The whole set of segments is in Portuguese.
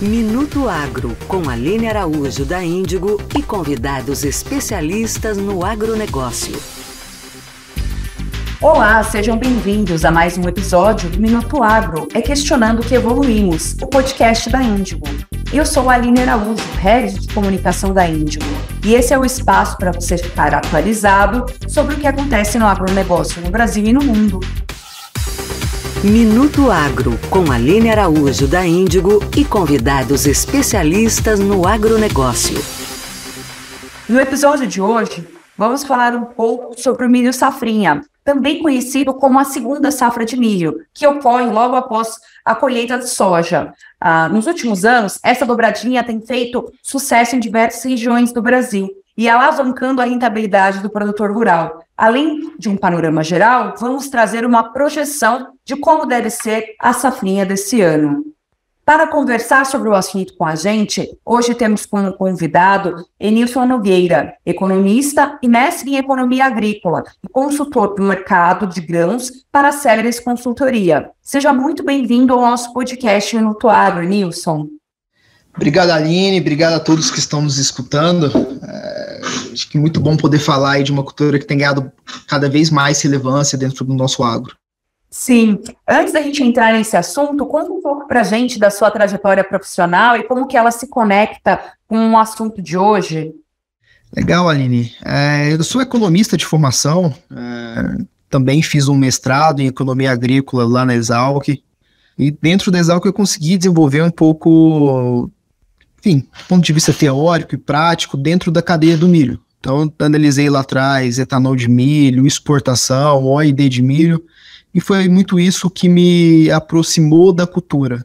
Minuto Agro, com Aline Araújo da Índigo e convidados especialistas no agronegócio. Olá, sejam bem-vindos a mais um episódio do Minuto Agro é Questionando que Evoluímos, o podcast da Índigo. Eu sou Aline Araújo, head de comunicação da Índigo, e esse é o espaço para você ficar atualizado sobre o que acontece no agronegócio no Brasil e no mundo. Minuto Agro, com Aline Araújo da Índigo e convidados especialistas no agronegócio. No episódio de hoje, vamos falar um pouco sobre o milho safrinha, também conhecido como a segunda safra de milho, que ocorre logo após a colheita de soja. Ah, nos últimos anos, essa dobradinha tem feito sucesso em diversas regiões do Brasil e alavancando a rentabilidade do produtor rural. Além de um panorama geral, vamos trazer uma projeção de como deve ser a safrinha desse ano. Para conversar sobre o assunto com a gente, hoje temos como convidado Enilson Nogueira, economista e mestre em economia agrícola e consultor do mercado de grãos para a Céleres Consultoria. Seja muito bem-vindo ao nosso podcast Inutuário, Nilson. Obrigado, Aline. Obrigado a todos que estão nos escutando. É, acho que muito bom poder falar aí de uma cultura que tem ganhado cada vez mais relevância dentro do nosso agro. Sim. Antes da gente entrar nesse assunto, conta um pouco para gente da sua trajetória profissional e como que ela se conecta com o assunto de hoje. Legal, Aline. É, eu sou economista de formação, é, também fiz um mestrado em economia agrícola lá na Exalc, e dentro da Exalc eu consegui desenvolver um pouco, enfim, do ponto de vista teórico e prático, dentro da cadeia do milho. Então, analisei lá atrás etanol de milho, exportação, OID de milho, e foi muito isso que me aproximou da cultura.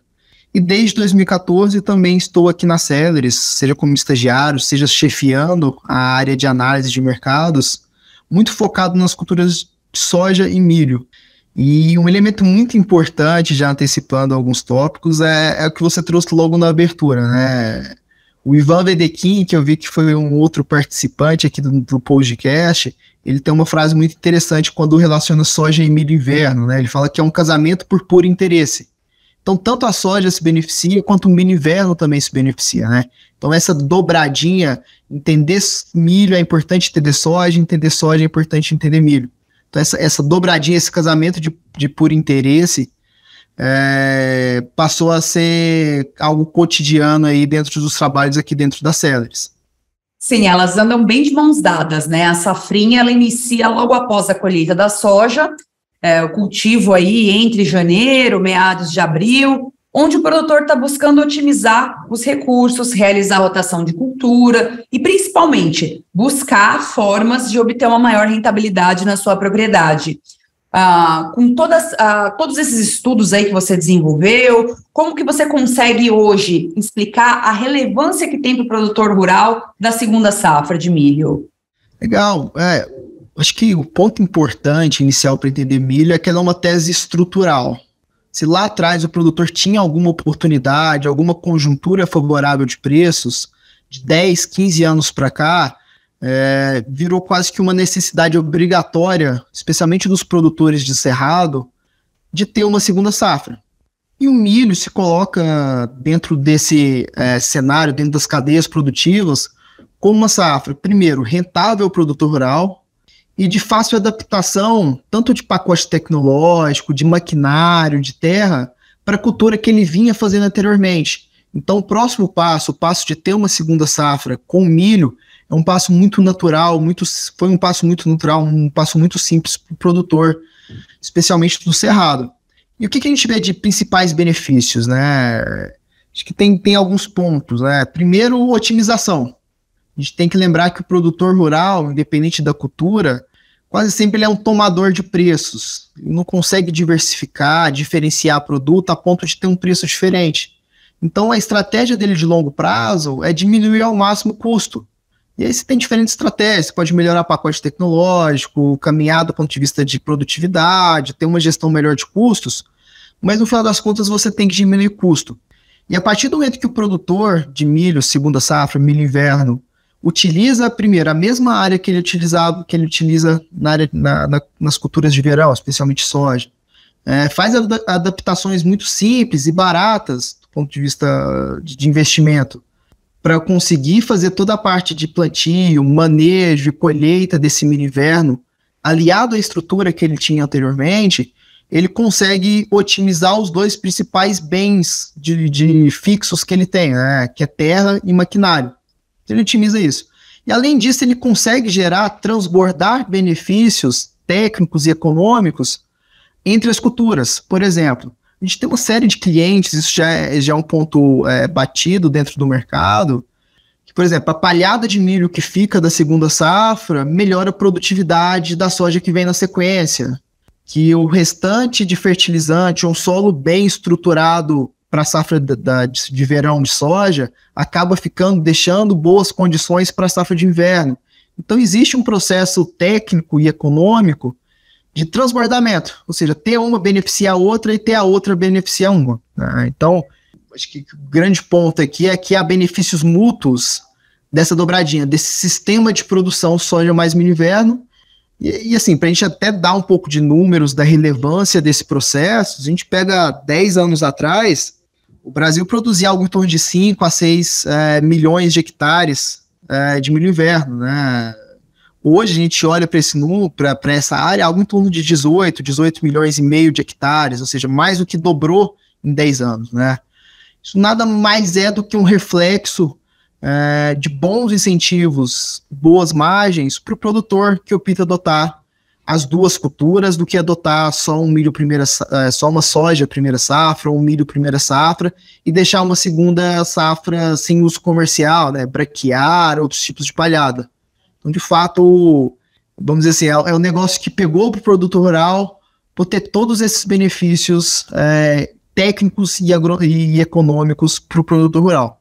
E desde 2014 também estou aqui na Celeris, seja como estagiário, seja chefiando a área de análise de mercados, muito focado nas culturas de soja e milho. E um elemento muito importante, já antecipando alguns tópicos, é, é o que você trouxe logo na abertura, né? O Ivan Vedekin, que eu vi que foi um outro participante aqui do, do podcast, ele tem uma frase muito interessante quando relaciona soja e milho e inverno, né? Ele fala que é um casamento por puro interesse. Então, tanto a soja se beneficia, quanto o milho inverno também se beneficia, né? Então, essa dobradinha, entender milho é importante entender soja, entender soja é importante entender milho. Então, essa, essa dobradinha, esse casamento de, de puro interesse, é, passou a ser algo cotidiano aí dentro dos trabalhos aqui dentro da Celeris. Sim, elas andam bem de mãos dadas, né? A safrinha ela inicia logo após a colheita da soja, é, o cultivo aí entre janeiro, meados de abril, onde o produtor está buscando otimizar os recursos, realizar rotação de cultura e, principalmente, buscar formas de obter uma maior rentabilidade na sua propriedade ah, com todas, ah, todos esses estudos aí que você desenvolveu, como que você consegue hoje explicar a relevância que tem para o produtor rural da segunda safra de milho? Legal. É, acho que o ponto importante inicial para entender milho é que ela é uma tese estrutural. Se lá atrás o produtor tinha alguma oportunidade, alguma conjuntura favorável de preços, de 10, 15 anos para cá, é, virou quase que uma necessidade obrigatória, especialmente dos produtores de cerrado, de ter uma segunda safra. E o milho se coloca dentro desse é, cenário, dentro das cadeias produtivas, como uma safra, primeiro, rentável ao produtor rural e de fácil adaptação, tanto de pacote tecnológico, de maquinário, de terra, para a cultura que ele vinha fazendo anteriormente. Então, o próximo passo, o passo de ter uma segunda safra com milho, é um passo muito natural, muito, foi um passo muito natural, um passo muito simples para o produtor, especialmente do Cerrado. E o que, que, a gente vê de principais benefícios, né? Acho que tem, tem alguns pontos, né? Primeiro, otimização. A gente tem que lembrar que o produtor rural, independente da cultura, quase sempre ele é um tomador de preços. Ele não consegue diversificar, diferenciar produto a ponto de ter um preço diferente. Então, a estratégia dele de longo prazo é diminuir ao máximo o custo. E aí você tem diferentes estratégias, você pode melhorar o pacote tecnológico, caminhar do ponto de vista de produtividade, ter uma gestão melhor de custos, mas no final das contas você tem que diminuir custo. E a partir do momento que o produtor de milho, segunda safra, milho inverno, utiliza primeiro a mesma área que ele utilizava, que ele utiliza na área, na, na, nas culturas de verão, especialmente soja, é, faz ad adaptações muito simples e baratas do ponto de vista de, de investimento para conseguir fazer toda a parte de plantio, manejo e colheita desse mini-inverno, aliado à estrutura que ele tinha anteriormente, ele consegue otimizar os dois principais bens de, de fixos que ele tem, né? que é terra e maquinário. Então, ele otimiza isso. E além disso, ele consegue gerar, transbordar benefícios técnicos e econômicos entre as culturas. Por exemplo, a gente tem uma série de clientes, isso já é, já é um ponto é, batido dentro do mercado, que, por exemplo, a palhada de milho que fica da segunda safra melhora a produtividade da soja que vem na sequência, que o restante de fertilizante, um solo bem estruturado para a safra de verão de soja, acaba ficando, deixando boas condições para a safra de inverno. Então, existe um processo técnico e econômico de transbordamento, ou seja, ter uma beneficiar a outra e ter a outra beneficiar uma. Né? Então, acho que o grande ponto aqui é que há benefícios mútuos dessa dobradinha, desse sistema de produção soja mais mini-inverno. E, e, assim, para a gente até dar um pouco de números da relevância desse processo, a gente pega 10 anos atrás, o Brasil produzia algo em torno de 5 a 6 é, eh, milhões de hectares é, de milho-inverno, né? Hoje a gente olha para esse para essa área, algo em torno de 18, 18 milhões e meio de hectares, ou seja, mais do que dobrou em 10 anos, né? Isso nada mais é do que um reflexo é, de bons incentivos, boas margens para o produtor que opta adotar as duas culturas do que adotar só um milho primeira, eh, só uma soja primeira safra, ou um milho primeira safra e deixar uma segunda safra sem uso comercial, né? Braquear outros tipos de palhada. Então, de fato, vamos dizer assim, é, é um negócio que pegou para o produto rural por ter todos esses benefícios é, técnicos e, e econômicos para o produto rural.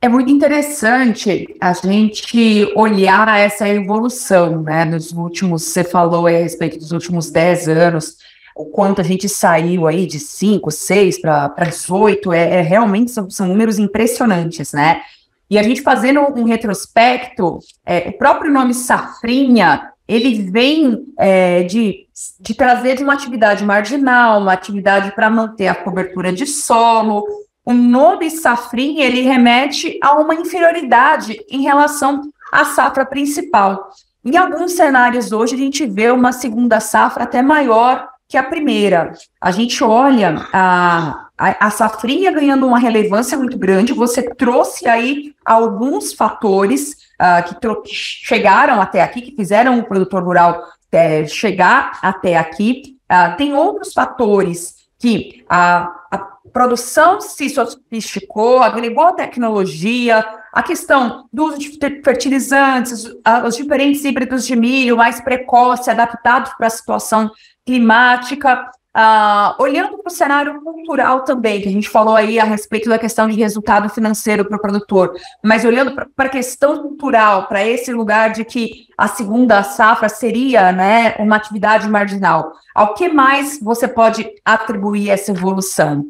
É muito interessante a gente olhar essa evolução, né? Nos últimos, você falou a respeito dos últimos 10 anos, o quanto a gente saiu aí de 5, 6 para 18, é, é realmente são, são números impressionantes, né? E a gente fazendo um retrospecto, é, o próprio nome safrinha, ele vem é, de, de trazer de uma atividade marginal, uma atividade para manter a cobertura de solo. O nome safrinha, ele remete a uma inferioridade em relação à safra principal. Em alguns cenários hoje, a gente vê uma segunda safra até maior que a primeira. A gente olha a, a, a safrinha ganhando uma relevância muito grande, você trouxe aí alguns fatores uh, que, que, chegaram até aqui, que fizeram o produtor rural é, chegar até aqui. Uh, tem outros fatores que a, a produção se sofisticou, agregou a tecnologia, a questão do uso de fertilizantes, os diferentes híbridos de milho mais precoce, adaptados para a situação climática. Uh, olhando para o cenário cultural também, que a gente falou aí a respeito da questão de resultado financeiro para o produtor, mas olhando para a questão cultural, para esse lugar de que a segunda safra seria né, uma atividade marginal, ao que mais você pode atribuir essa evolução?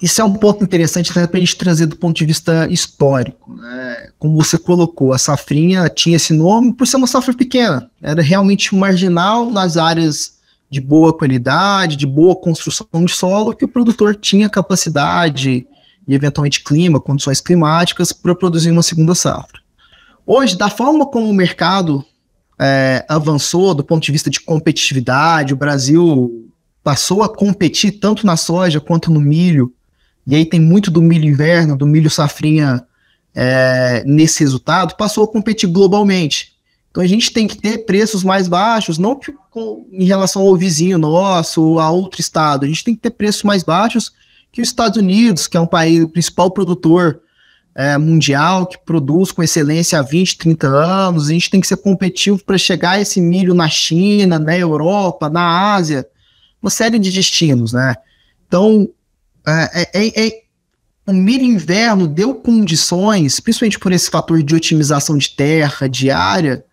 Isso é um ponto interessante né, para a gente trazer do ponto de vista histórico. Né? Como você colocou, a safrinha tinha esse nome por ser uma safra pequena, era realmente marginal nas áreas de boa qualidade, de boa construção de solo, que o produtor tinha capacidade e eventualmente clima, condições climáticas para produzir uma segunda safra. Hoje, da forma como o mercado é, avançou do ponto de vista de competitividade, o Brasil passou a competir tanto na soja quanto no milho, e aí tem muito do milho inverno, do milho safrinha é, nesse resultado, passou a competir globalmente. Então a gente tem que ter preços mais baixos, não que, com, em relação ao vizinho nosso ou a outro estado, a gente tem que ter preços mais baixos que os Estados Unidos, que é um país o principal produtor é, mundial, que produz com excelência há 20, 30 anos, a gente tem que ser competitivo para chegar esse milho na China, na Europa, na Ásia, uma série de destinos, né? Então, é, é, é, é o milho inverno deu condições, principalmente por esse fator de otimização de terra, de área,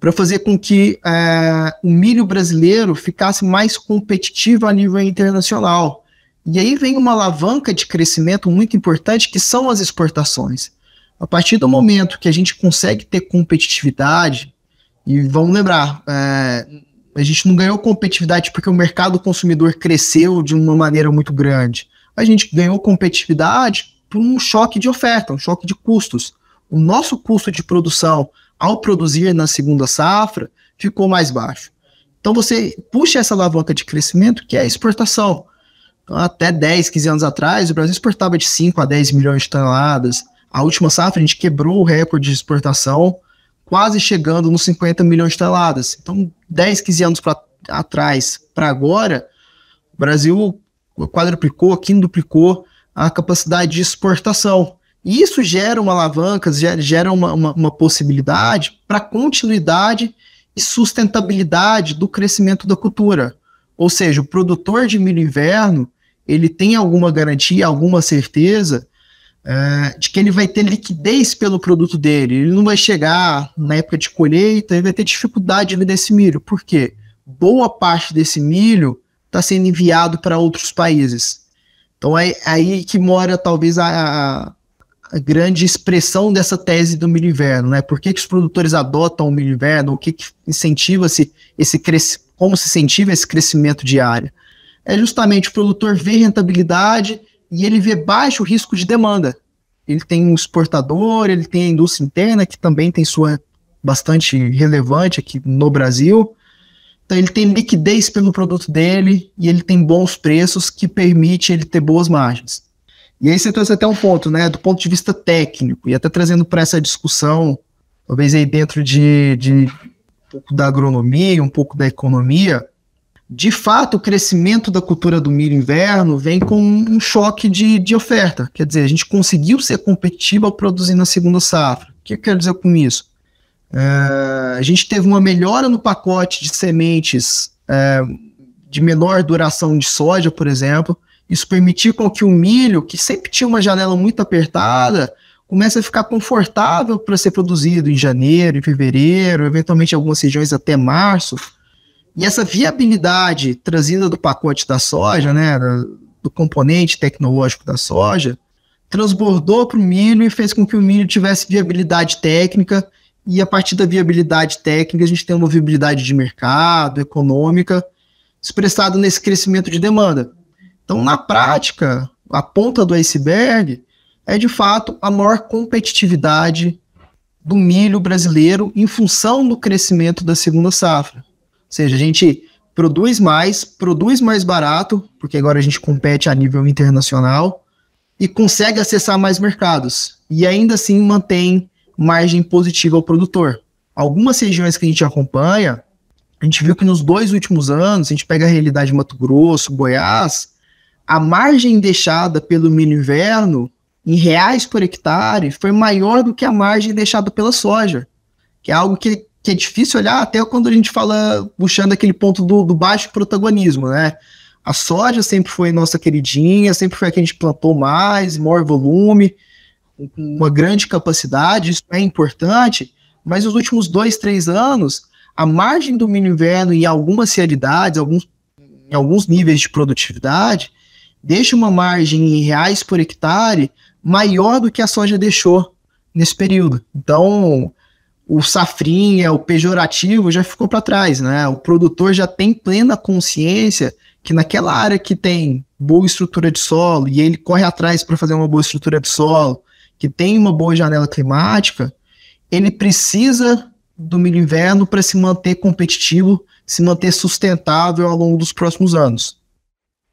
para fazer com que é, o milho brasileiro ficasse mais competitivo a nível internacional. E aí vem uma alavanca de crescimento muito importante que são as exportações. A partir do momento que a gente consegue ter competitividade, e vamos lembrar, é, a gente não ganhou competitividade porque o mercado consumidor cresceu de uma maneira muito grande. A gente ganhou competitividade por um choque de oferta, um choque de custos. O nosso custo de produção ao produzir na segunda safra, ficou mais baixo. Então você puxa essa alavanca de crescimento que é a exportação. Então, até 10, 15 anos atrás, o Brasil exportava de 5 a 10 milhões de toneladas. A última safra a gente quebrou o recorde de exportação, quase chegando nos 50 milhões de toneladas. Então, 10, 15 anos pra, atrás para agora, o Brasil quadruplicou, quintuplicou a capacidade de exportação. E isso gera uma alavanca, gera uma, uma, uma possibilidade para continuidade e sustentabilidade do crescimento da cultura. Ou seja, o produtor de milho inverno ele tem alguma garantia, alguma certeza eh, de que ele vai ter liquidez pelo produto dele. Ele não vai chegar na época de colheita e vai ter dificuldade de vender esse milho. Por quê? Boa parte desse milho está sendo enviado para outros países. Então é aí que mora talvez a a grande expressão dessa tese do milho inverno, né? Por que, que os produtores adotam o milho inverno? O que, que incentiva-se esse crescimento? Como se incentiva esse crescimento de área? É justamente o produtor vê rentabilidade e ele vê baixo risco de demanda. Ele tem um exportador, ele tem a indústria interna que também tem sua bastante relevante aqui no Brasil. Então ele tem liquidez pelo produto dele e ele tem bons preços que permite ele ter boas margens. E aí você trouxe até um ponto, né, do ponto de vista técnico, e até trazendo para essa discussão, talvez aí dentro de, de um pouco da agronomia, um pouco da economia, de fato o crescimento da cultura do milho inverno vem com um choque de, de oferta. Quer dizer, a gente conseguiu ser competitivo ao produzir na segunda safra. O que eu quero dizer com isso? É, a gente teve uma melhora no pacote de sementes é, de menor duração de soja, por exemplo. Isso permitiu com que o milho, que sempre tinha uma janela muito apertada, comece a ficar confortável para ser produzido em janeiro, em fevereiro, eventualmente em algumas regiões até março. E essa viabilidade trazida do pacote da soja, né, do componente tecnológico da soja, transbordou para o milho e fez com que o milho tivesse viabilidade técnica. E a partir da viabilidade técnica, a gente tem uma viabilidade de mercado, econômica, expressado nesse crescimento de demanda. Então, na prática, a ponta do iceberg é de fato a maior competitividade do milho brasileiro em função do crescimento da segunda safra. Ou seja, a gente produz mais, produz mais barato, porque agora a gente compete a nível internacional e consegue acessar mais mercados e ainda assim mantém margem positiva ao produtor. Algumas regiões que a gente acompanha, a gente viu que nos dois últimos anos, a gente pega a realidade de Mato Grosso, Goiás, a margem deixada pelo milho inverno em reais por hectare foi maior do que a margem deixada pela soja, que é algo que, que é difícil olhar até quando a gente fala, puxando aquele ponto do, do baixo protagonismo, né? A soja sempre foi nossa queridinha, sempre foi a que a gente plantou mais, maior volume, uma grande capacidade, isso é importante, mas nos últimos dois, três anos, a margem do milho inverno em algumas realidades, alguns, em alguns níveis de produtividade, deixa uma margem em reais por hectare maior do que a soja deixou nesse período. Então, o safrinha, o pejorativo já ficou para trás, né? O produtor já tem plena consciência que naquela área que tem boa estrutura de solo e ele corre atrás para fazer uma boa estrutura de solo, que tem uma boa janela climática, ele precisa do milho inverno para se manter competitivo, se manter sustentável ao longo dos próximos anos.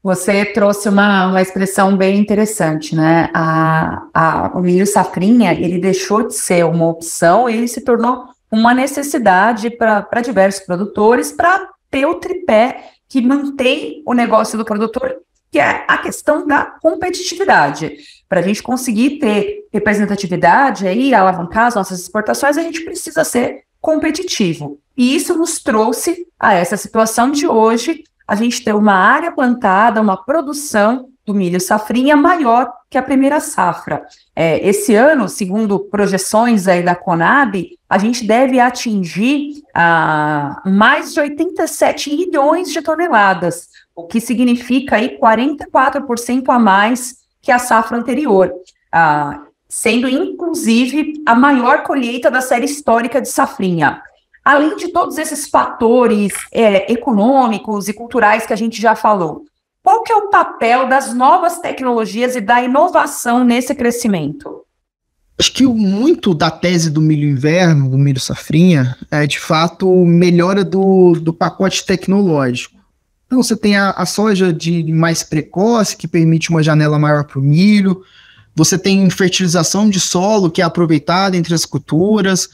Você trouxe uma, uma expressão bem interessante, né? A, a, o milho safrinha, ele deixou de ser uma opção e ele se tornou uma necessidade para diversos produtores para ter o tripé que mantém o negócio do produtor, que é a questão da competitividade. Para a gente conseguir ter representatividade aí, alavancar as nossas exportações, a gente precisa ser competitivo. E isso nos trouxe a essa situação de hoje, a gente ter uma área plantada, uma produção do milho safrinha maior que a primeira safra. É, esse ano, segundo projeções aí da Conab, a gente deve atingir ah, mais de 87 milhões de toneladas, o que significa aí 44% a mais que a safra anterior, ah, sendo inclusive a maior colheita da série histórica de safrinha além de todos esses fatores é, econômicos e culturais que a gente já falou, qual que é o papel das novas tecnologias e da inovação nesse crescimento? Acho que muito da tese do milho inverno, do milho safrinha, é de fato melhora do, do pacote tecnológico. Então você tem a, a soja de mais precoce, que permite uma janela maior para o milho, você tem fertilização de solo que é aproveitada entre as culturas,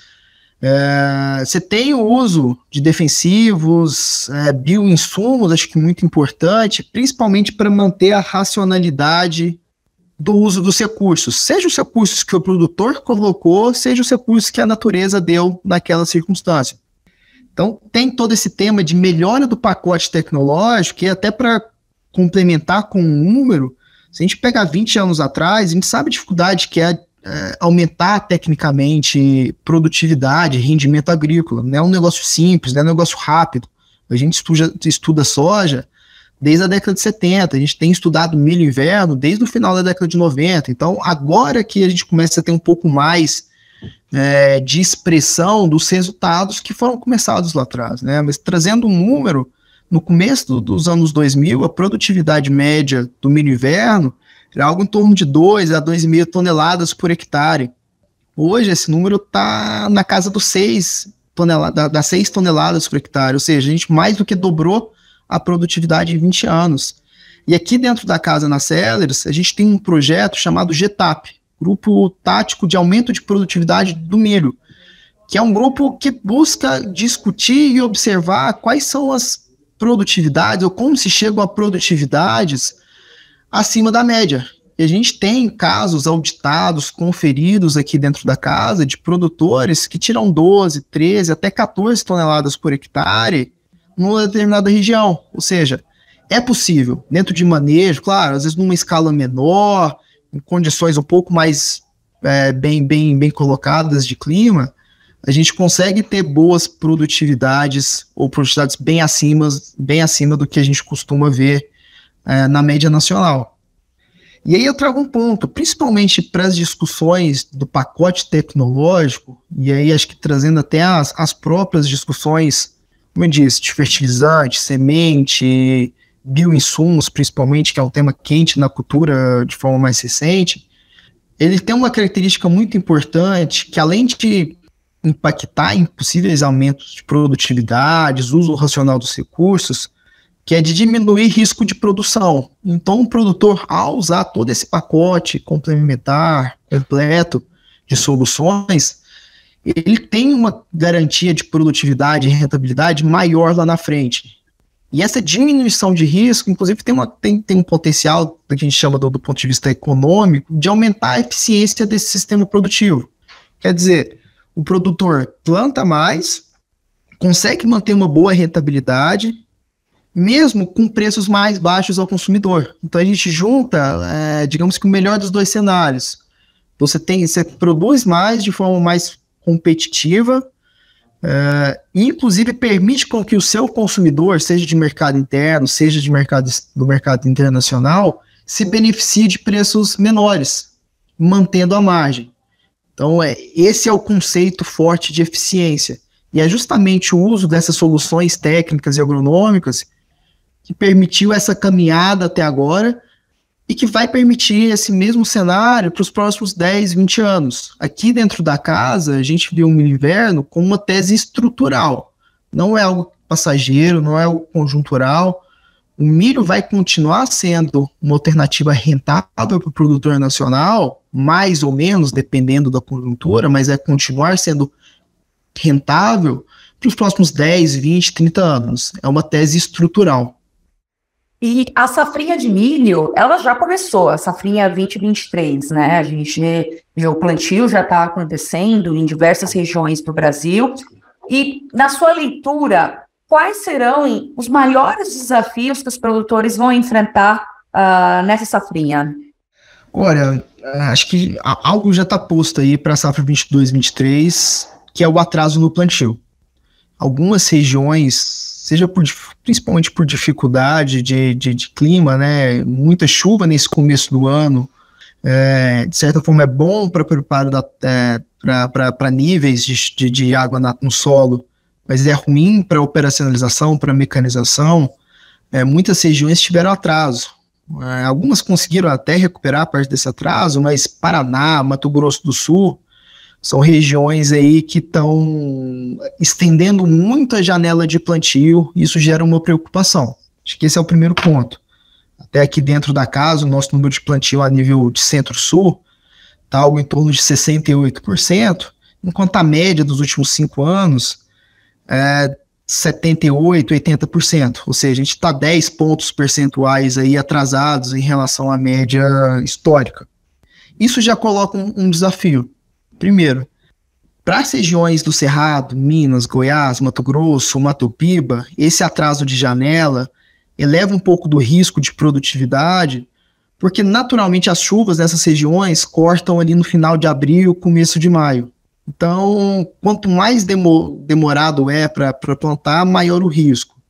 é, você tem o uso de defensivos, é, bioinsumos, acho que muito importante, principalmente para manter a racionalidade do uso dos recursos, seja os recursos que o produtor colocou, seja os recursos que a natureza deu naquela circunstância. Então, tem todo esse tema de melhora do pacote tecnológico, e é até para complementar com um número, se a gente pegar 20 anos atrás, a gente sabe a dificuldade que é é, aumentar tecnicamente produtividade, rendimento agrícola. Não é um negócio simples, não é um negócio rápido. A gente estuda, estuda soja desde a década de 70, a gente tem estudado milho e inverno desde o final da década de 90. Então, agora que a gente começa a ter um pouco mais é, de expressão dos resultados que foram começados lá atrás, né? Mas trazendo um número, no começo do, dos anos 2000, a produtividade média do milho e inverno era é algo em torno de 2 a 2,5 toneladas por hectare. Hoje esse número está na casa dos 6 toneladas, das 6 toneladas por hectare, ou seja, a gente mais do que dobrou a produtividade em 20 anos. E aqui dentro da casa na Sellers, a gente tem um projeto chamado GTAP, Grupo Tático de Aumento de Produtividade do Milho, que é um grupo que busca discutir e observar quais são as produtividades ou como se chegam a produtividades acima da média. E a gente tem casos auditados, conferidos aqui dentro da casa, de produtores que tiram 12, 13, até 14 toneladas por hectare numa determinada região. Ou seja, é possível, dentro de manejo, claro, às vezes numa escala menor, em condições um pouco mais é, bem, bem, bem colocadas de clima, a gente consegue ter boas produtividades ou produtividades bem acima, bem acima do que a gente costuma ver é, na média nacional. E aí eu trago um ponto, principalmente para as discussões do pacote tecnológico, e aí acho que trazendo até as, as próprias discussões, como eu disse, de fertilizante, semente, bioinsumos, principalmente, que é um tema quente na cultura de forma mais recente, ele tem uma característica muito importante que, além de impactar em possíveis aumentos de produtividades, uso racional dos recursos, que é de diminuir risco de produção. Então, o produtor, ao usar todo esse pacote complementar, completo de soluções, ele tem uma garantia de produtividade e rentabilidade maior lá na frente. E essa diminuição de risco, inclusive, tem, uma, tem, tem um potencial, que a gente chama do, do ponto de vista econômico, de aumentar a eficiência desse sistema produtivo. Quer dizer, o produtor planta mais, consegue manter uma boa rentabilidade, mesmo com preços mais baixos ao consumidor. Então a gente junta, é, digamos que o melhor dos dois cenários. Você tem, você produz mais de forma mais competitiva, é, inclusive permite com que o seu consumidor, seja de mercado interno, seja de mercado do mercado internacional, se beneficie de preços menores, mantendo a margem. Então é, esse é o conceito forte de eficiência. E é justamente o uso dessas soluções técnicas e agronômicas que permitiu essa caminhada até agora e que vai permitir esse mesmo cenário para os próximos 10, 20 anos. Aqui dentro da casa, a gente viu um inverno com uma tese estrutural, não é algo passageiro, não é algo conjuntural. O milho vai continuar sendo uma alternativa rentável para o produtor nacional, mais ou menos, dependendo da conjuntura, mas é continuar sendo rentável para os próximos 10, 20, 30 anos. É uma tese estrutural. E a safrinha de milho, ela já começou, a safrinha 2023, né? A gente, o plantio já está acontecendo em diversas regiões do Brasil. E na sua leitura, quais serão os maiores desafios que os produtores vão enfrentar uh, nessa safrinha? Olha, eh, acho que algo já está posto aí para a safra 22-23, que é o atraso no plantio. Algumas regiões seja por, principalmente por dificuldade de, de, de, clima, né? Muita chuva nesse começo do ano, é, de certa forma é bom para preparo é, para níveis de, de água na, no solo, mas é ruim para operacionalização, para mecanização. É, muitas regiões tiveram atraso. É, algumas conseguiram até recuperar parte desse atraso, mas Paraná, Mato Grosso do Sul são regiões aí que estão estendendo muito a janela de plantio, isso gera uma preocupação. Acho que esse é o primeiro ponto. Até aqui dentro da casa, o nosso número de plantio a nível de centro-sul está algo em torno de 68%, enquanto a média dos últimos cinco anos é 78%, 80%. Ou seja, a gente está 10 pontos percentuais aí atrasados em relação à média histórica. Isso já coloca um, um desafio Primeiro, para as regiões do Cerrado, Minas, Goiás, Mato Grosso, Mato Piba, esse atraso de janela eleva um pouco do risco de produtividade, porque naturalmente as chuvas nessas regiões cortam ali no final de abril, começo de maio. Então, quanto mais demorado é para plantar, maior o risco.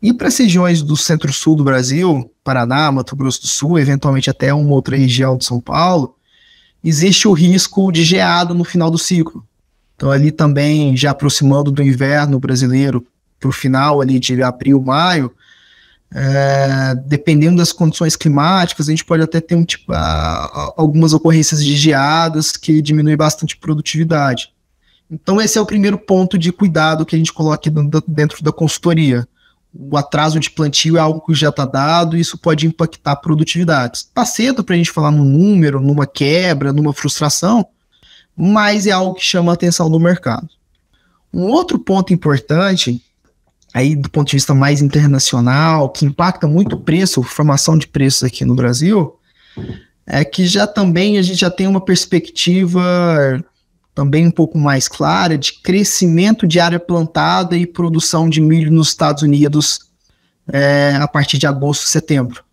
E para as regiões do centro-sul do Brasil, Paraná, Mato Grosso do Sul, eventualmente até uma outra região de São Paulo, existe o risco de geada no final do ciclo. Então, ali também, já aproximando do inverno brasileiro, para o final ali de abril, maio, é, dependendo das condições climáticas, a gente pode até ter um, tipo, a, algumas ocorrências de geadas que diminuem bastante produtividade. Então, esse é o primeiro ponto de cuidado que a gente coloca dentro da consultoria o atraso de plantio é algo que já está dado e isso pode impactar a produtividade. Está cedo para a gente falar num número, numa quebra, numa frustração, mas é algo que chama a atenção do mercado. Um outro ponto importante, aí do ponto de vista mais internacional, que impacta muito o preço, formação de preços aqui no Brasil, é que já também a gente já tem uma perspectiva também um pouco mais clara de crescimento de área plantada e produção de milho nos Estados Unidos é, a partir de agosto, setembro.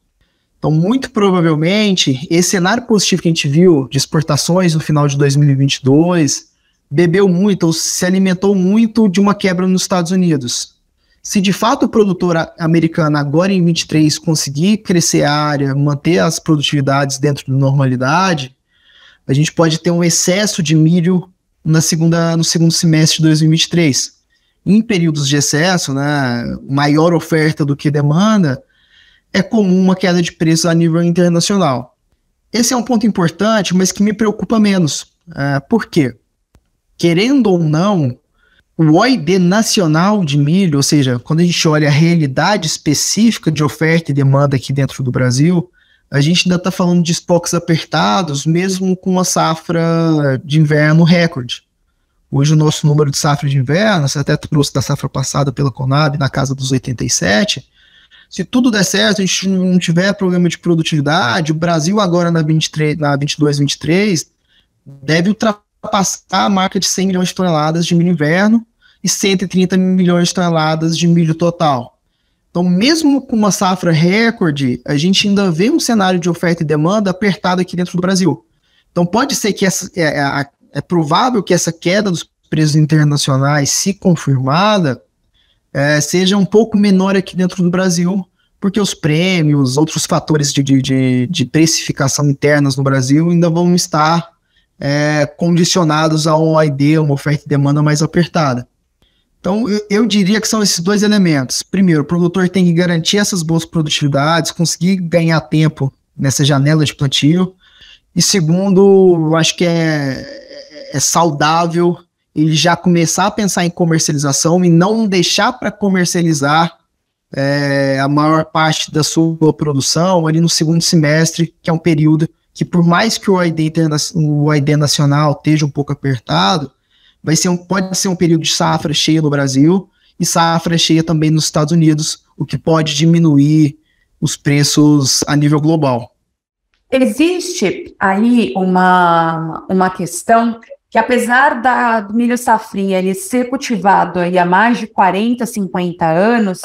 Então, muito provavelmente, esse cenário positivo que a gente viu de exportações no final de 2022 bebeu muito ou se alimentou muito de uma quebra nos Estados Unidos. Se de fato o produtor americano agora em 23 conseguir crescer a área, manter as produtividades dentro da normalidade, a gente pode ter um excesso de milho na segunda, no segundo semestre de 2023. Em períodos de excesso, né, maior oferta do que demanda, é comum uma queda de preço a nível internacional. Esse é um ponto importante, mas que me preocupa menos. Uh, por quê? Querendo ou não, o OIB nacional de milho, ou seja, quando a gente olha a realidade específica de oferta e demanda aqui dentro do Brasil, a gente ainda está falando de estoques apertados, mesmo com uma safra de inverno recorde. Hoje o nosso número de safra de inverno, você até trouxe da safra passada pela Conab, na casa dos 87. Se tudo der certo, a gente não tiver problema de produtividade, o Brasil agora na, 23, na 22, 23 deve ultrapassar a marca de 100 milhões de toneladas de milho inverno e 130 milhões de toneladas de milho total. Então, mesmo com uma safra recorde, a gente ainda vê um cenário de oferta e demanda apertado aqui dentro do Brasil. Então, pode ser que essa, é, é, é provável que essa queda dos preços internacionais, se confirmada, é, seja um pouco menor aqui dentro do Brasil, porque os prêmios, outros fatores de, de, de precificação internas no Brasil ainda vão estar é, condicionados a um ID, uma oferta e demanda mais apertada. Então, eu, diria que são esses dois elementos. Primeiro, o produtor tem que garantir essas boas produtividades, conseguir ganhar tempo nessa janela de plantio. E segundo, eu acho que é, é, é saudável ele já começar a pensar em comercialização e não deixar para comercializar é, a maior parte da sua produção ali no segundo semestre, que é um período que, por mais que o ID, o ID nacional esteja um pouco apertado, vai ser um, pode ser um período de safra cheia no Brasil e safra cheia também nos Estados Unidos, o que pode diminuir os preços a nível global. Existe aí uma, uma questão que apesar da, do milho safrinha ele ser cultivado aí há mais de 40, 50 anos,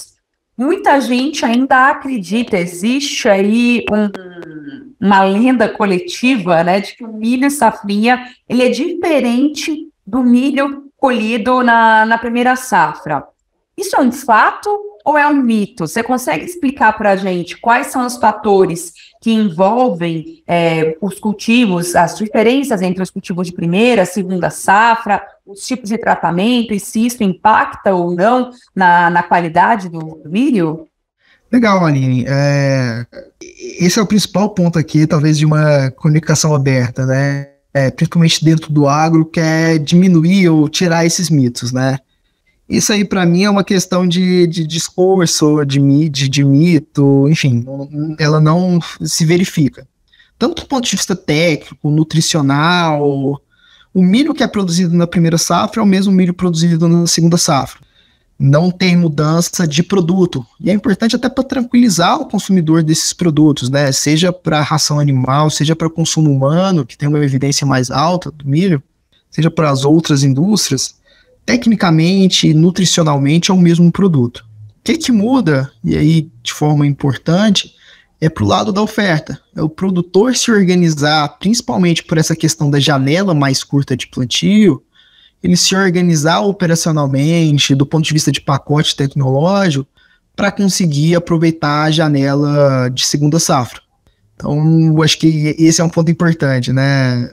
muita gente ainda acredita, existe aí um, uma lenda coletiva, né, de que o milho safrinha ele é diferente do milho colhido na, na primeira safra. Isso é um fato ou é um mito? Você consegue explicar para a gente quais são os fatores que envolvem é, os cultivos, as diferenças entre os cultivos de primeira, segunda safra, os tipos de tratamento e se isso impacta ou não na, na qualidade do, do milho? Legal, Aline. É, esse é o principal ponto aqui, talvez, de uma comunicação aberta, né? é, principalmente dentro do agro, quer diminuir ou tirar esses mitos, né? Isso aí, para mim, é uma questão de, de discurso, de, de, de mito, enfim, ela não se verifica. Tanto do ponto de vista técnico, nutricional, o milho que é produzido na primeira safra é o mesmo milho produzido na segunda safra não tem mudança de produto. E é importante até para tranquilizar o consumidor desses produtos, né? Seja para ração animal, seja para consumo humano, que tem uma evidência mais alta do milho, seja para as outras indústrias, tecnicamente e nutricionalmente é o mesmo produto. O que, que muda, e aí de forma importante, é para o lado da oferta. É o produtor se organizar, principalmente por essa questão da janela mais curta de plantio, ele se organizar operacionalmente, do ponto de vista de pacote tecnológico, para conseguir aproveitar a janela de segunda safra. Então, acho que esse é um ponto importante, né?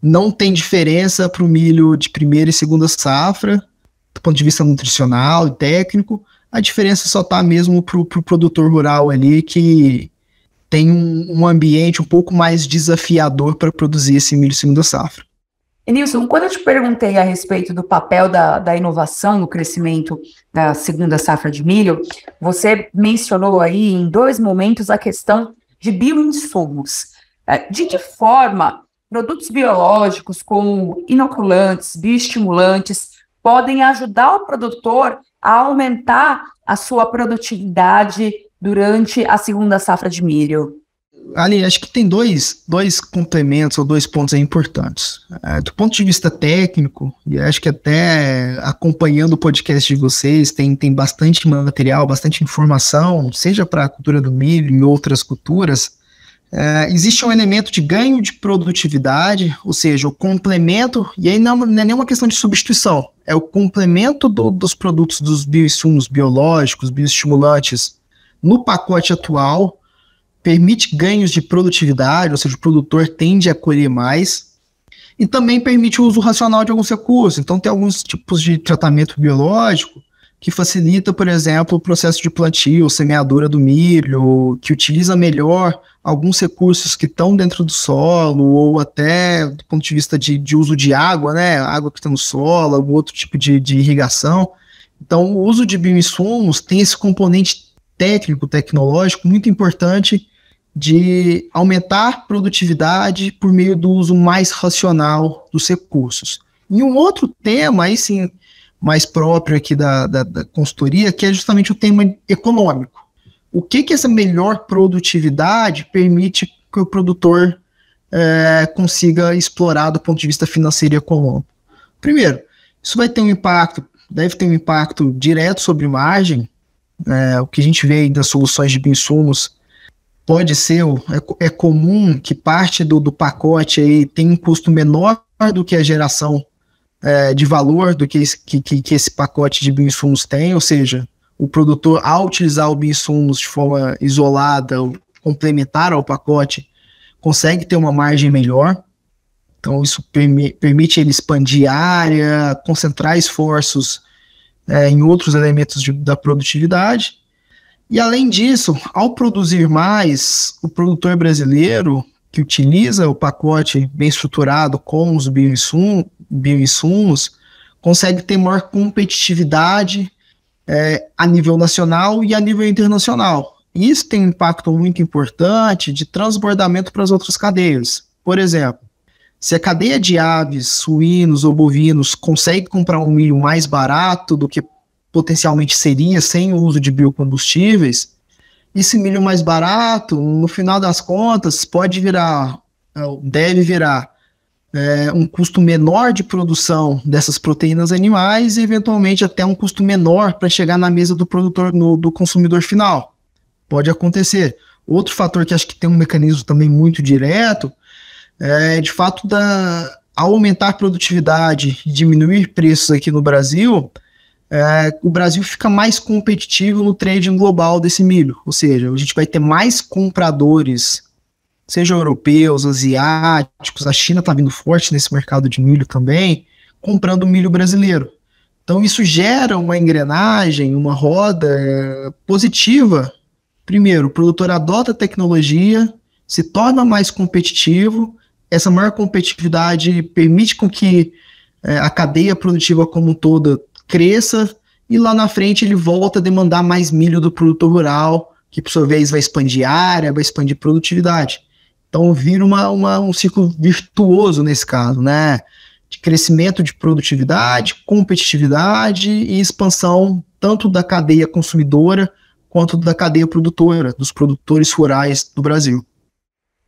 Não tem diferença para o milho de primeira e segunda safra, do ponto de vista nutricional e técnico. A diferença só está mesmo para o pro produtor rural ali, que tem um, um ambiente um pouco mais desafiador para produzir esse milho de segunda safra. E, Nilson, quando eu te perguntei a respeito do papel da, da inovação no crescimento da segunda safra de milho, você mencionou aí em dois momentos a questão de bioinsumos. É, de que forma produtos biológicos como inoculantes, bioestimulantes, podem ajudar o produtor a aumentar a sua produtividade durante a segunda safra de milho? Ali, acho que tem dois, dois complementos ou dois pontos importantes. É, do ponto de vista técnico, e acho que até acompanhando o podcast de vocês, tem, tem bastante material, bastante informação, seja para a cultura do milho e outras culturas, é, existe um elemento de ganho de produtividade, ou seja, o complemento, e aí não, não é nenhuma questão de substituição, é o complemento do, dos produtos dos bioinsumos biológicos, bioestimulantes, no pacote atual, permite ganhos de produtividade, ou seja, o produtor tende a colher mais, e também permite o uso racional de alguns recursos. Então, tem alguns tipos de tratamento biológico que facilita, por exemplo, o processo de plantio, semeadura do milho, que utiliza melhor alguns recursos que estão dentro do solo, ou até do ponto de vista de, de uso de água, né? Água que está no solo, algum outro tipo de, de irrigação. Então, o uso de bioinsumos tem esse componente técnico, tecnológico muito importante de aumentar produtividade por meio do uso mais racional dos recursos. E um outro tema, aí sim, mais próprio aqui da, da, da consultoria, que é justamente o tema econômico. O que, que essa melhor produtividade permite que o produtor é, consiga explorar do ponto de vista financeiro e econômico? Primeiro, isso vai ter um impacto, deve ter um impacto direto sobre margem. É, o que a gente vê aí das soluções de insumos pode ser, é, é comum que parte do, do pacote aí tem um custo menor do que a geração é, de valor do que esse, que, que esse pacote de bioinsumos tem, ou seja, o produtor, ao utilizar o bioinsumos de forma isolada, complementar ao pacote, consegue ter uma margem melhor. Então, isso permi permite ele expandir a área, concentrar esforços é, em outros elementos de, da produtividade. E além disso, ao produzir mais, o produtor brasileiro que utiliza o pacote bem estruturado com os bioinsumos, consegue ter maior competitividade é, a nível nacional e a nível internacional. Isso tem um impacto muito importante de transbordamento para as outras cadeias. Por exemplo, se a cadeia de aves, suínos ou bovinos consegue comprar um milho mais barato do que potencialmente seria sem o uso de biocombustíveis, esse milho mais barato, no final das contas, pode virar, é, deve virar é, um custo menor de produção dessas proteínas animais e eventualmente até um custo menor para chegar na mesa do produtor, no, do consumidor final. Pode acontecer. Outro fator que acho que tem um mecanismo também muito direto é de fato da aumentar a produtividade e diminuir preços aqui no Brasil, é, o Brasil fica mais competitivo no trading global desse milho. Ou seja, a gente vai ter mais compradores, seja europeus, asiáticos, a China está vindo forte nesse mercado de milho também, comprando milho brasileiro. Então isso gera uma engrenagem, uma roda é, positiva. Primeiro, o produtor adota a tecnologia, se torna mais competitivo, essa maior competitividade permite com que é, a cadeia produtiva como toda cresça e lá na frente ele volta a demandar mais milho do produto rural, que por sua vez vai expandir área, vai expandir produtividade. Então vira uma, uma, um ciclo virtuoso nesse caso, né? De crescimento de produtividade, competitividade e expansão tanto da cadeia consumidora quanto da cadeia produtora, dos produtores rurais do Brasil.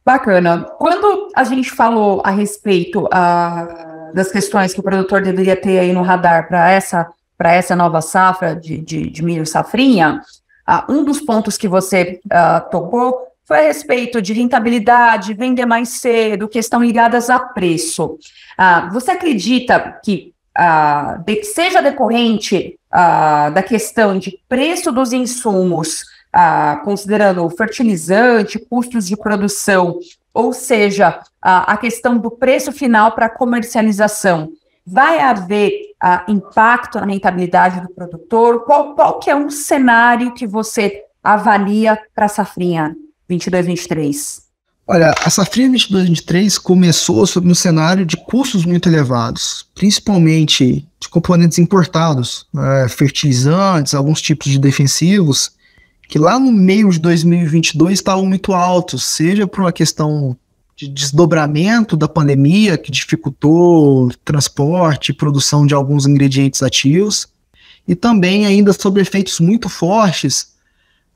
Bacana. Quando a gente falou a respeito a, das questões que o produtor deveria ter aí no radar para essa, para essa nova safra de, de, de milho safrinha, ah, um dos pontos que você ah, tocou foi a respeito de rentabilidade, vender mais cedo, questão ligadas a preço. Ah, você acredita que ah, de, seja decorrente ah, da questão de preço dos insumos, ah, considerando fertilizante, custos de produção, ou seja, a, a questão do preço final para comercialização. Vai haver a, impacto na rentabilidade do produtor? Qual, qual que é um cenário que você avalia para a safrinha 22, 23? Olha, a safrinha 22, 23 começou sob um cenário de custos muito elevados, principalmente de componentes importados, né, fertilizantes, alguns tipos de defensivos, que lá no meio de 2022 estavam tá muito altos, seja por uma questão de desdobramento da pandemia, que dificultou transporte, e produção de alguns ingredientes ativos, e também ainda sobre efeitos muito fortes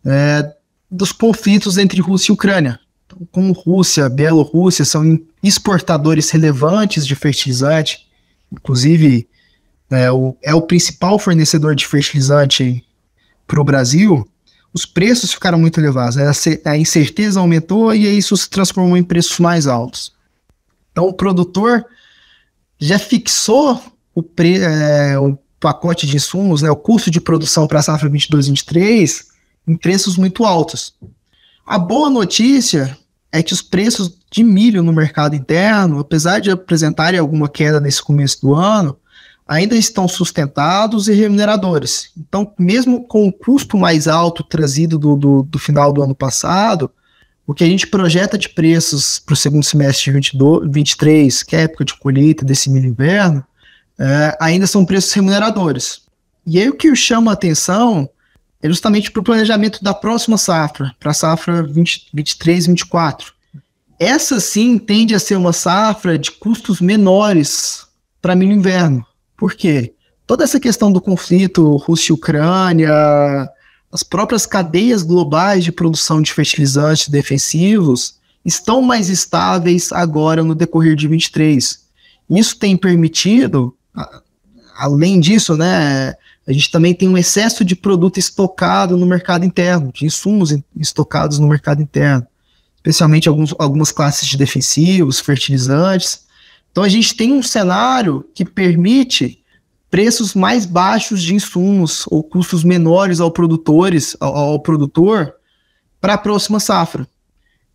é, dos conflitos entre Rússia e Ucrânia. Então, como Rússia, Bielorrússia são exportadores relevantes de fertilizante, inclusive é o, é o principal fornecedor de fertilizante para o Brasil, os preços ficaram muito elevados, a incerteza aumentou e isso se transformou em preços mais altos. Então o produtor já fixou o, pre, é, o pacote de insumos, né, o custo de produção para a safra 22-23 em preços muito altos. A boa notícia é que os preços de milho no mercado interno, apesar de apresentarem alguma queda nesse começo do ano, ainda estão sustentados e remuneradores. Então, mesmo com o custo mais alto trazido do, do, do final do ano passado, o que a gente projeta de preços para o segundo semestre de 22, 23, que é a época de colheita desse milho inverno, é, ainda são preços remuneradores. E aí o que chama a atenção é justamente para o planejamento da próxima safra, para a safra 20, 23, 24. Essa sim tende a ser uma safra de custos menores para milho inverno. Por quê? Toda essa questão do conflito Rússia-Ucrânia, as próprias cadeias globais de produção de fertilizantes defensivos estão mais estáveis agora no decorrer de 23. Isso tem permitido, além disso, né, a gente também tem um excesso de produto estocado no mercado interno, de insumos estocados no mercado interno, especialmente alguns, algumas classes de defensivos, fertilizantes, então a gente tem um cenário que permite preços mais baixos de insumos ou custos menores ao produtores, ao, ao produtor, para a próxima safra.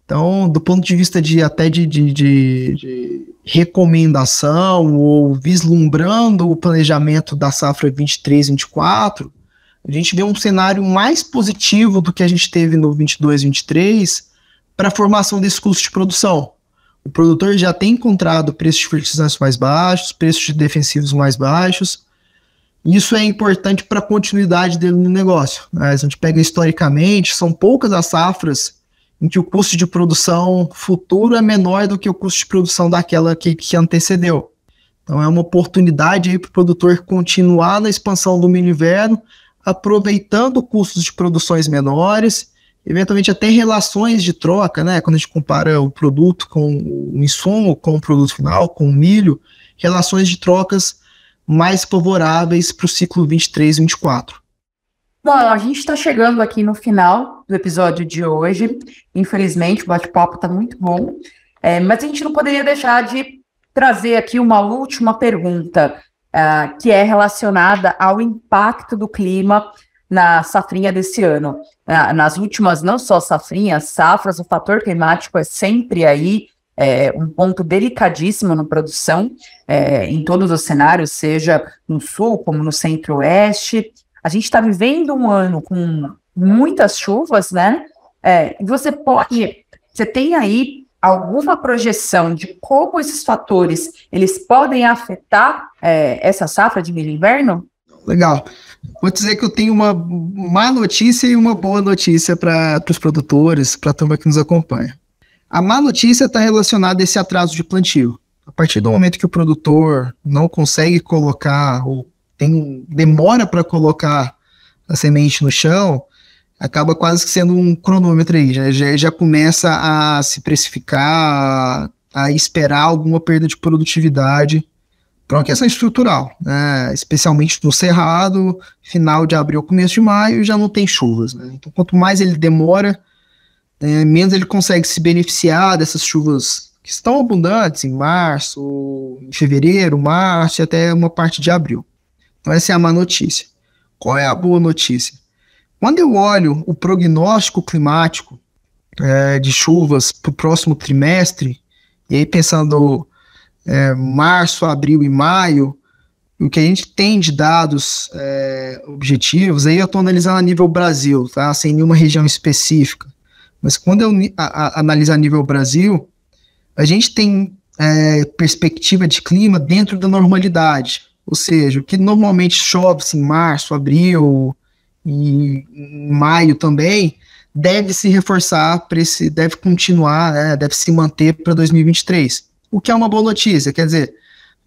Então, do ponto de vista de até de, de, de, de recomendação ou vislumbrando o planejamento da safra 23, 24, a gente vê um cenário mais positivo do que a gente teve no 22, 23 para a formação desse custo de produção. O produtor já tem encontrado preços de fertilizantes mais baixos, preços de defensivos mais baixos. Isso é importante para a continuidade dele no negócio. Né? A gente pega historicamente, são poucas as safras em que o custo de produção futuro é menor do que o custo de produção daquela que, que antecedeu. Então é uma oportunidade para o produtor continuar na expansão do milho inverno, aproveitando custos de produções menores eventualmente até relações de troca, né? Quando a gente compara o produto com o insumo, com o produto final, com o milho, relações de trocas mais favoráveis para o ciclo 23 e 24. Bom, a gente está chegando aqui no final do episódio de hoje. Infelizmente, o bate-papo está muito bom, é, mas a gente não poderia deixar de trazer aqui uma última pergunta, uh, que é relacionada ao impacto do clima na safrinha desse ano. Nas últimas, não só safrinhas, safras, o fator climático é sempre aí é, um ponto delicadíssimo na produção, é, em todos os cenários, seja no sul como no centro-oeste. A gente está vivendo um ano com muitas chuvas, né? É, você pode, você tem aí alguma projeção de como esses fatores eles podem afetar é, essa safra de milho inverno? Legal. Vou dizer que eu tenho uma má notícia e uma boa notícia para os produtores, para a turma que nos acompanha. A má notícia está relacionada a esse atraso de plantio. A partir do momento que o produtor não consegue colocar ou tem demora para colocar a semente no chão, acaba quase que sendo um cronômetro aí, já, já, já começa a se precificar, a, a, esperar alguma perda de produtividade por uma questão estrutural, né? especialmente no Cerrado, final de abril, começo de maio, já não tem chuvas. Né? Então, quanto mais ele demora, né, menos ele consegue se beneficiar dessas chuvas que estão abundantes em março, em fevereiro, março e até uma parte de abril. Então, essa é a má notícia. Qual é a boa notícia? Quando eu olho o prognóstico climático é, de chuvas para o próximo trimestre, e aí pensando é, março, abril e maio, o que a gente tem de dados é, objetivos, aí eu estou analisando a nível Brasil, tá? sem nenhuma região específica. Mas quando eu analiso a, analisar a nível Brasil, a gente tem é, perspectiva de clima dentro da normalidade. Ou seja, o que normalmente chove em março, abril e maio também, deve se reforçar, esse, deve continuar, né, deve se manter para 2023. O que é uma boa notícia? Quer dizer,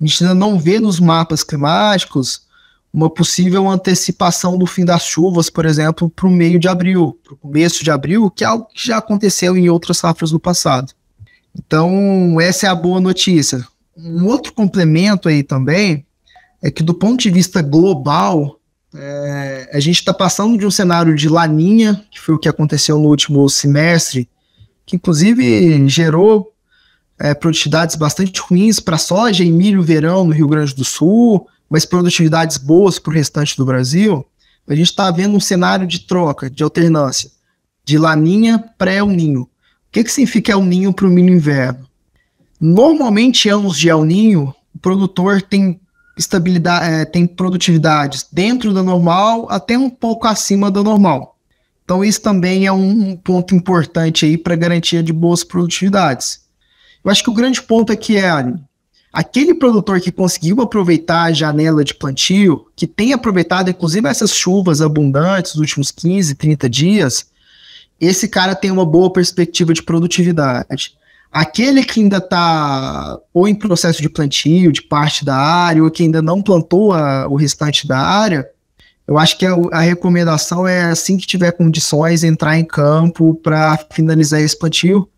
a gente ainda não vê nos mapas climáticos uma possível antecipação do fim das chuvas, por exemplo, para o meio de abril, para o começo de abril, que é algo que já aconteceu em outras safras do passado. Então, essa é a boa notícia. Um outro complemento aí também é que, do ponto de vista global, é, a gente está passando de um cenário de laninha, que foi o que aconteceu no último semestre, que inclusive gerou é, produtividades bastante ruins para soja e milho verão no Rio Grande do Sul, mas produtividades boas para o restante do Brasil, a gente está vendo um cenário de troca, de alternância, de laninha pré-El Ninho. O que, que significa El Ninho para o milho inverno? Normalmente, anos de El Ninho, o produtor tem estabilidade, é, tem produtividades dentro da normal até um pouco acima da normal. Então isso também é um, um ponto importante aí para garantia de boas produtividades. Eu acho que o grande ponto aqui é, Aline, aquele produtor que conseguiu aproveitar a janela de plantio, que tem aproveitado inclusive essas chuvas abundantes dos últimos 15, 30 dias, esse cara tem uma boa perspectiva de produtividade. Aquele que ainda está ou em processo de plantio de parte da área, ou que ainda não plantou a, o restante da área, eu acho que a, a, recomendação é, assim que tiver condições, entrar em campo para finalizar esse plantio,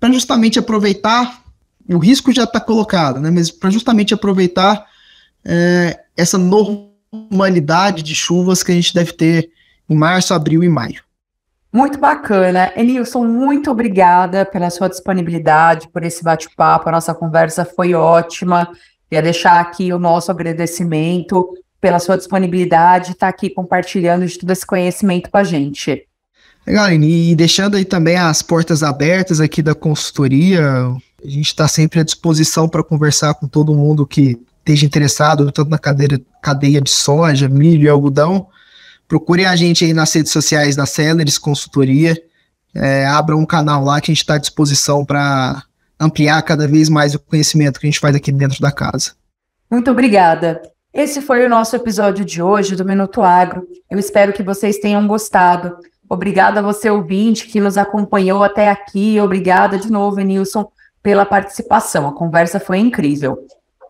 para justamente aproveitar o risco já está colocado, né? Mas para justamente aproveitar é, essa normalidade de chuvas que a gente deve ter em março, abril e maio. Muito bacana. Enilson, muito obrigada pela sua disponibilidade, por esse bate-papo. A nossa conversa foi ótima. Queria deixar aqui o nosso agradecimento pela sua disponibilidade, estar tá aqui compartilhando de todo esse conhecimento com a gente e deixando aí também as portas abertas aqui da consultoria, a gente está sempre à disposição para conversar com todo mundo que esteja interessado, tanto na cadeira, cadeia de soja, milho e algodão. Procure a gente aí nas redes sociais da Celeris Consultoria. É, abra um canal lá que a gente está à disposição para ampliar cada vez mais o conhecimento que a gente faz aqui dentro da casa. Muito obrigada. Esse foi o nosso episódio de hoje do Minuto Agro. Eu espero que vocês tenham gostado. Obrigada a você, ouvinte, que nos acompanhou até aqui. Obrigada de novo, Nilson, pela participação. A conversa foi incrível.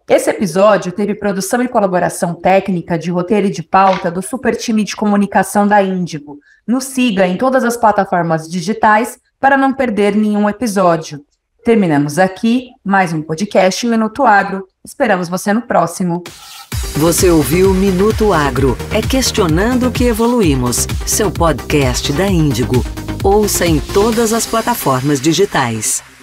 Esse episódio teve produção e colaboração técnica de roteiro e de pauta do super time de comunicação da Índigo. Nos siga em todas as plataformas digitais para não perder nenhum episódio. Terminamos aqui mais um podcast Minuto Agro Esperamos você no próximo. Você ouviu Minuto Agro. É questionando que evoluímos. Seu podcast da Índigo. Ouça em todas as plataformas digitais.